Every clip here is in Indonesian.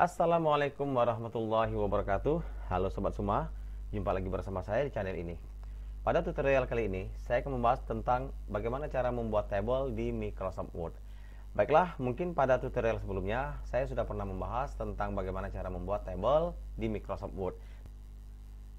Assalamualaikum warahmatullahi wabarakatuh Halo Sobat semua, Jumpa lagi bersama saya di channel ini Pada tutorial kali ini Saya akan membahas tentang bagaimana cara membuat table di Microsoft Word Baiklah, mungkin pada tutorial sebelumnya Saya sudah pernah membahas tentang bagaimana cara membuat table di Microsoft Word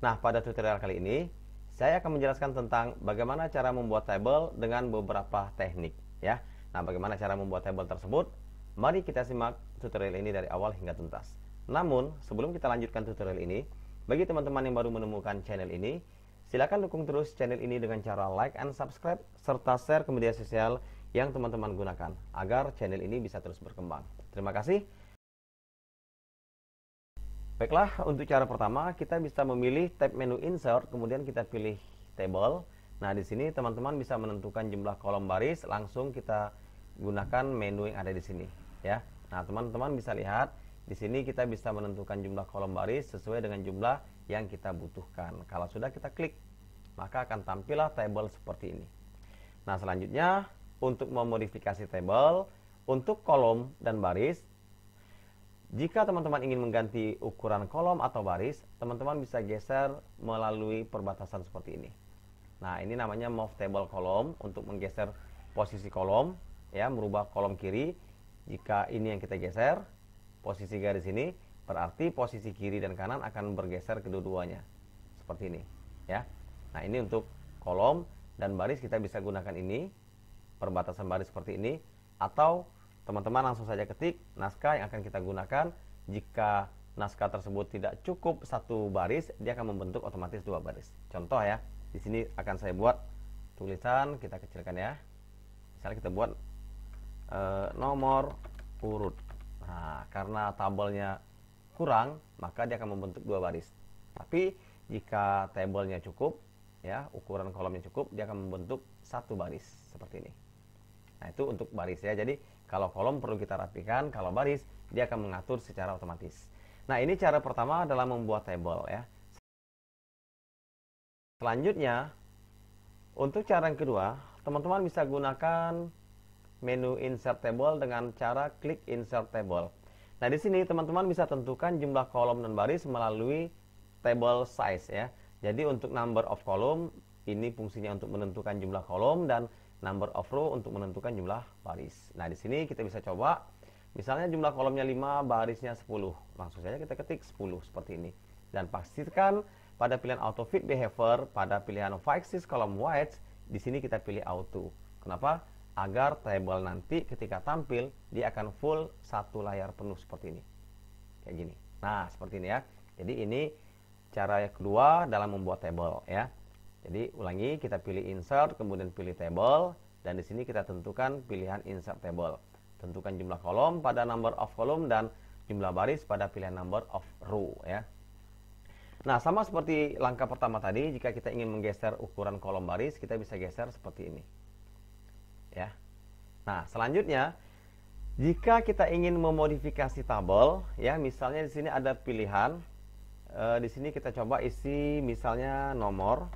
Nah, pada tutorial kali ini Saya akan menjelaskan tentang bagaimana cara membuat table dengan beberapa teknik ya. Nah, bagaimana cara membuat table tersebut Mari kita simak tutorial ini dari awal hingga tuntas. Namun, sebelum kita lanjutkan tutorial ini, bagi teman-teman yang baru menemukan channel ini, silakan dukung terus channel ini dengan cara like and subscribe serta share ke media sosial yang teman-teman gunakan agar channel ini bisa terus berkembang. Terima kasih. Baiklah, untuk cara pertama kita bisa memilih tab menu insert, kemudian kita pilih table. Nah, di sini teman-teman bisa menentukan jumlah kolom baris langsung kita gunakan menu yang ada di sini ya. Nah, teman-teman bisa lihat di sini kita bisa menentukan jumlah kolom baris sesuai dengan jumlah yang kita butuhkan. Kalau sudah kita klik, maka akan tampillah table seperti ini. Nah, selanjutnya untuk memodifikasi table untuk kolom dan baris jika teman-teman ingin mengganti ukuran kolom atau baris, teman-teman bisa geser melalui perbatasan seperti ini. Nah, ini namanya move table kolom untuk menggeser posisi kolom, ya, merubah kolom kiri jika ini yang kita geser, posisi garis ini berarti posisi kiri dan kanan akan bergeser kedua-duanya. Seperti ini, ya. Nah, ini untuk kolom dan baris kita bisa gunakan ini perbatasan baris seperti ini atau teman-teman langsung saja ketik naskah yang akan kita gunakan. Jika naskah tersebut tidak cukup satu baris, dia akan membentuk otomatis dua baris. Contoh ya, di sini akan saya buat tulisan kita kecilkan ya. Misalnya kita buat e, nomor urut. Nah, karena tabelnya kurang, maka dia akan membentuk dua baris. Tapi jika tabelnya cukup, ya ukuran kolomnya cukup, dia akan membentuk satu baris seperti ini. Nah, itu untuk baris ya. Jadi, kalau kolom perlu kita rapikan, kalau baris dia akan mengatur secara otomatis. Nah, ini cara pertama dalam membuat tabel ya. Selanjutnya, untuk cara yang kedua, teman-teman bisa gunakan menu insert table dengan cara klik insert table. Nah, di sini teman-teman bisa tentukan jumlah kolom dan baris melalui table size ya. Jadi untuk number of column ini fungsinya untuk menentukan jumlah kolom dan number of row untuk menentukan jumlah baris. Nah, di sini kita bisa coba misalnya jumlah kolomnya 5, barisnya 10. Langsung saja kita ketik 10 seperti ini. Dan pastikan pada pilihan auto fit behavior pada pilihan of axis column white di sini kita pilih auto. Kenapa? agar table nanti ketika tampil dia akan full satu layar penuh seperti ini kayak gini nah seperti ini ya jadi ini cara yang kedua dalam membuat table ya jadi ulangi kita pilih insert kemudian pilih table dan di sini kita tentukan pilihan insert table tentukan jumlah kolom pada number of column dan jumlah baris pada pilihan number of row ya Nah, sama seperti langkah pertama tadi, jika kita ingin menggeser ukuran kolom baris, kita bisa geser seperti ini ya. Nah, selanjutnya jika kita ingin memodifikasi tabel ya, misalnya di sini ada pilihan e, di sini kita coba isi misalnya nomor.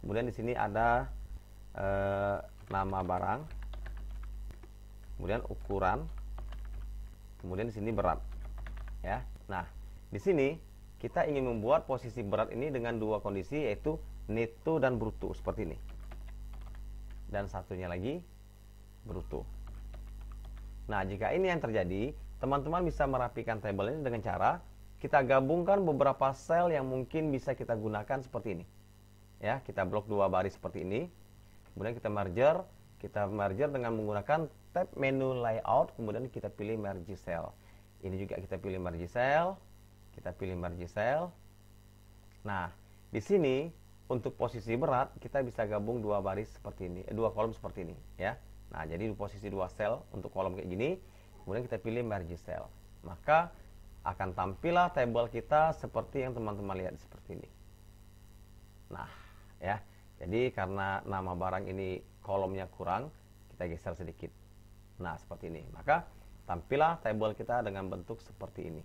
Kemudian di sini ada e, nama barang. Kemudian ukuran. Kemudian di sini berat. Ya. Nah, di sini kita ingin membuat posisi berat ini dengan dua kondisi yaitu neto dan bruto seperti ini. Dan satunya lagi bruto. Nah, jika ini yang terjadi, teman-teman bisa merapikan tabel ini dengan cara kita gabungkan beberapa sel yang mungkin bisa kita gunakan seperti ini. Ya, kita blok dua baris seperti ini. Kemudian kita merger, kita merger dengan menggunakan tab menu layout, kemudian kita pilih merge cell. Ini juga kita pilih merge cell, kita pilih merge cell. Nah, di sini untuk posisi berat kita bisa gabung dua baris seperti ini, eh, dua kolom seperti ini, ya. Nah, jadi di posisi dua sel untuk kolom kayak gini, kemudian kita pilih merge cell. Maka akan tampillah tabel kita seperti yang teman-teman lihat seperti ini. Nah, ya. Jadi karena nama barang ini kolomnya kurang, kita geser sedikit. Nah, seperti ini. Maka tampillah tabel kita dengan bentuk seperti ini.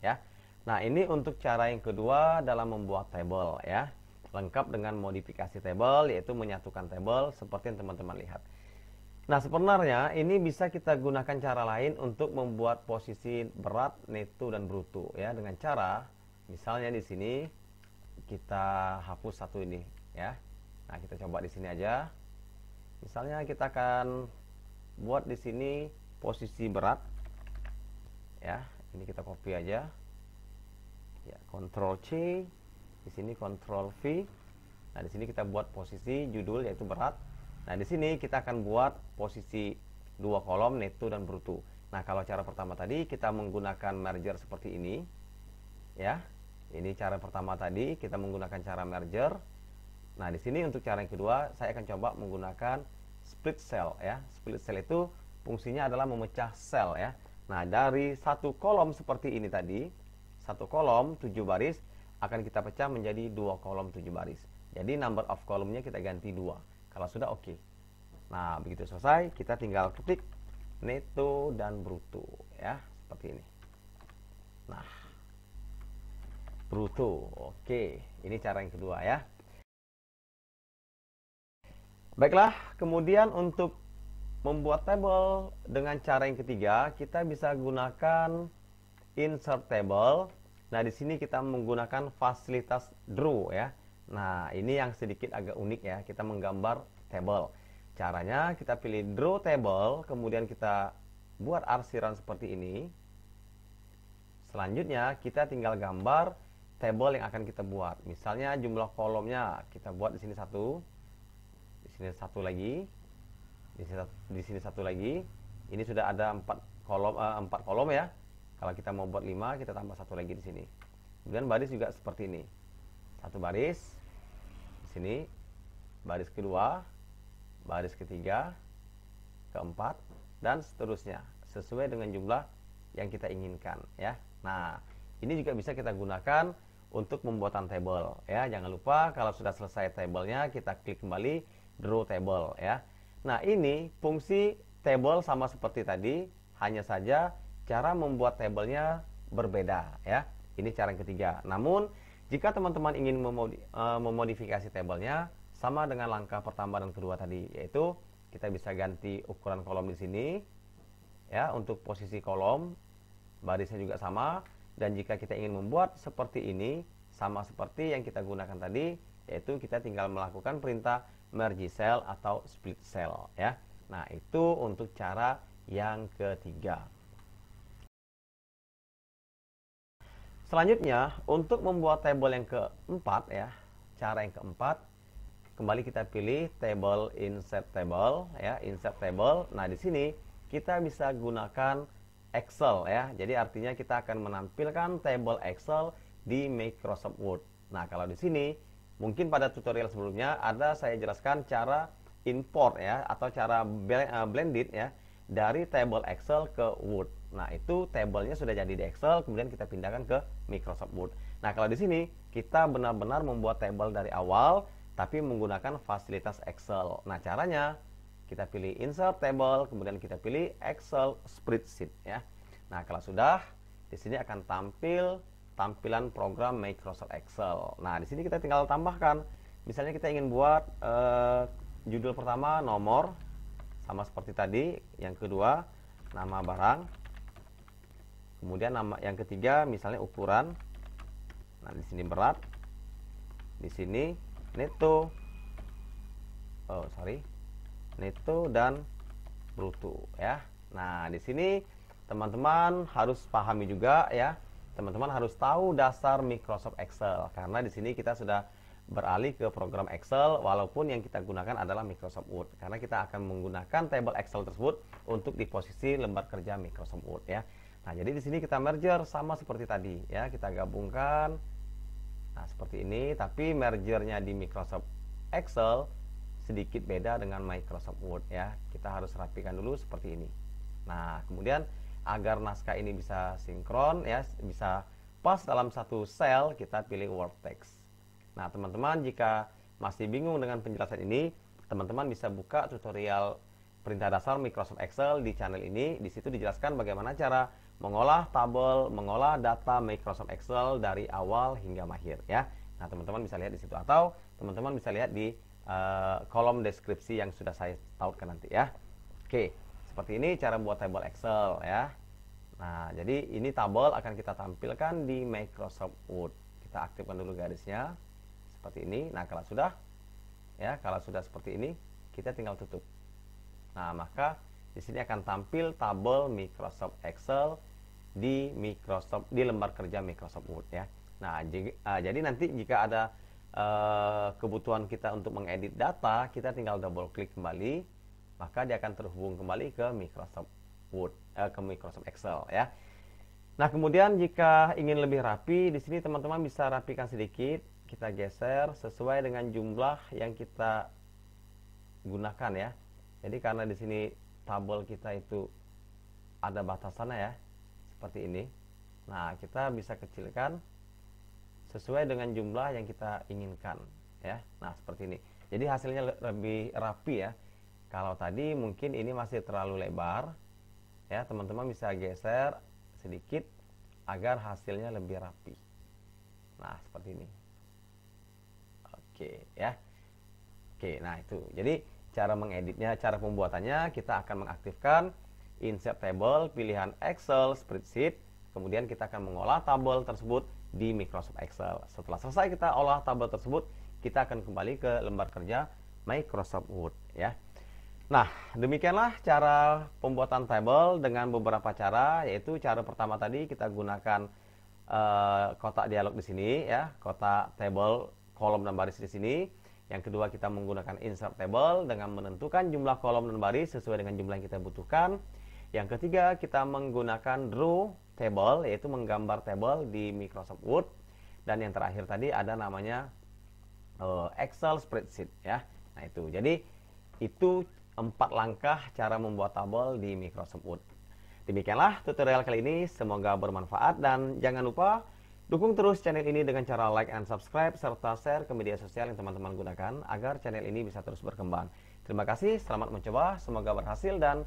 Ya. Nah, ini untuk cara yang kedua dalam membuat tabel ya. Lengkap dengan modifikasi tabel yaitu menyatukan tabel seperti yang teman-teman lihat. Nah, sebenarnya ini bisa kita gunakan cara lain untuk membuat posisi berat, neto, dan bruto ya dengan cara misalnya di sini kita hapus satu ini ya. Nah, kita coba di sini aja. Misalnya kita akan buat di sini posisi berat ya. Ini kita copy aja. Ya, control C, di sini Ctrl V. Nah, di sini kita buat posisi judul yaitu berat Nah, di sini kita akan buat posisi dua kolom netto dan bruto. Nah, kalau cara pertama tadi kita menggunakan merger seperti ini. Ya. Ini cara pertama tadi kita menggunakan cara merger. Nah, di sini untuk cara yang kedua saya akan coba menggunakan split cell ya. Split cell itu fungsinya adalah memecah sel ya. Nah, dari satu kolom seperti ini tadi, satu kolom tujuh baris akan kita pecah menjadi dua kolom tujuh baris. Jadi number of kolomnya kita ganti dua kalau sudah oke. Okay. Nah, begitu selesai kita tinggal ketik neto dan bruto ya, seperti ini. Nah, bruto. Oke, okay. ini cara yang kedua ya. Baiklah, kemudian untuk membuat table dengan cara yang ketiga, kita bisa gunakan insert table. Nah, di sini kita menggunakan fasilitas draw ya. Nah, ini yang sedikit agak unik ya. Kita menggambar table. Caranya kita pilih draw table, kemudian kita buat arsiran seperti ini. Selanjutnya, kita tinggal gambar table yang akan kita buat. Misalnya jumlah kolomnya kita buat di sini satu, di sini satu lagi, di sini satu, di sini satu lagi. Ini sudah ada empat kolom eh, empat kolom ya. Kalau kita mau buat lima, kita tambah satu lagi di sini. Kemudian baris juga seperti ini. Satu baris, sini baris kedua baris ketiga keempat dan seterusnya sesuai dengan jumlah yang kita inginkan ya nah ini juga bisa kita gunakan untuk pembuatan table ya jangan lupa kalau sudah selesai tablenya kita klik kembali draw table ya nah ini fungsi table sama seperti tadi hanya saja cara membuat tablenya berbeda ya ini cara yang ketiga namun jika teman-teman ingin eh, memodifikasi tabelnya, sama dengan langkah pertama dan kedua tadi, yaitu kita bisa ganti ukuran kolom di sini, ya untuk posisi kolom, barisnya juga sama, dan jika kita ingin membuat seperti ini, sama seperti yang kita gunakan tadi, yaitu kita tinggal melakukan perintah merge cell atau split cell, ya. Nah, itu untuk cara yang ketiga. Selanjutnya, untuk membuat table yang keempat ya, cara yang keempat, kembali kita pilih table insert table ya, insert table. Nah, di sini kita bisa gunakan Excel ya. Jadi artinya kita akan menampilkan table Excel di Microsoft Word. Nah, kalau di sini mungkin pada tutorial sebelumnya ada saya jelaskan cara import ya atau cara eh, blended ya dari table Excel ke Word. Nah, itu tabelnya sudah jadi di Excel, kemudian kita pindahkan ke Microsoft Word. Nah, kalau di sini kita benar-benar membuat tabel dari awal tapi menggunakan fasilitas Excel. Nah, caranya kita pilih insert table, kemudian kita pilih Excel spreadsheet ya. Nah, kalau sudah di sini akan tampil tampilan program Microsoft Excel. Nah, di sini kita tinggal tambahkan. Misalnya kita ingin buat eh, judul pertama nomor sama seperti tadi, yang kedua nama barang, kemudian nama yang ketiga misalnya ukuran nah di sini berat di sini neto oh sorry neto dan bruto ya nah di sini teman-teman harus pahami juga ya teman-teman harus tahu dasar Microsoft Excel karena di sini kita sudah beralih ke program Excel walaupun yang kita gunakan adalah Microsoft Word karena kita akan menggunakan table Excel tersebut untuk di posisi lembar kerja Microsoft Word ya. Nah, jadi di sini kita merger sama seperti tadi ya, kita gabungkan. Nah, seperti ini, tapi mergernya di Microsoft Excel sedikit beda dengan Microsoft Word ya. Kita harus rapikan dulu seperti ini. Nah, kemudian agar naskah ini bisa sinkron ya, bisa pas dalam satu sel kita pilih Word Text. Nah, teman-teman jika masih bingung dengan penjelasan ini, teman-teman bisa buka tutorial perintah dasar Microsoft Excel di channel ini. Di situ dijelaskan bagaimana cara mengolah tabel, mengolah data Microsoft Excel dari awal hingga akhir ya. Nah, teman-teman bisa lihat di situ atau teman-teman bisa lihat di uh, kolom deskripsi yang sudah saya tautkan nanti ya. Oke, seperti ini cara buat tabel Excel ya. Nah, jadi ini tabel akan kita tampilkan di Microsoft Word. Kita aktifkan dulu garisnya seperti ini. Nah, kalau sudah ya, kalau sudah seperti ini, kita tinggal tutup. Nah, maka di sini akan tampil tabel Microsoft Excel di Microsoft di lembar kerja Microsoft Word ya. Nah, jika, uh, jadi nanti jika ada uh, kebutuhan kita untuk mengedit data, kita tinggal double klik kembali, maka dia akan terhubung kembali ke Microsoft Word, uh, ke Microsoft Excel ya. Nah, kemudian jika ingin lebih rapi, di sini teman-teman bisa rapikan sedikit, kita geser sesuai dengan jumlah yang kita gunakan ya. Jadi karena di sini tabel kita itu ada batasannya ya seperti ini nah kita bisa kecilkan sesuai dengan jumlah yang kita inginkan ya nah seperti ini jadi hasilnya lebih rapi ya kalau tadi mungkin ini masih terlalu lebar ya teman-teman bisa geser sedikit agar hasilnya lebih rapi nah seperti ini oke ya oke nah itu jadi cara mengeditnya cara pembuatannya kita akan mengaktifkan insert table, pilihan Excel, spreadsheet, kemudian kita akan mengolah tabel tersebut di Microsoft Excel. Setelah selesai kita olah tabel tersebut, kita akan kembali ke lembar kerja Microsoft Word ya. Nah, demikianlah cara pembuatan tabel dengan beberapa cara, yaitu cara pertama tadi kita gunakan uh, kotak dialog di sini, ya, kotak table kolom dan baris di sini. Yang kedua kita menggunakan insert table dengan menentukan jumlah kolom dan baris sesuai dengan jumlah yang kita butuhkan. Yang ketiga, kita menggunakan draw table, yaitu menggambar table di Microsoft Word. Dan yang terakhir tadi ada namanya uh, Excel spreadsheet ya. Nah, itu. Jadi itu empat langkah cara membuat tabel di Microsoft Word. Demikianlah tutorial kali ini, semoga bermanfaat dan jangan lupa dukung terus channel ini dengan cara like and subscribe serta share ke media sosial yang teman-teman gunakan agar channel ini bisa terus berkembang. Terima kasih, selamat mencoba, semoga berhasil dan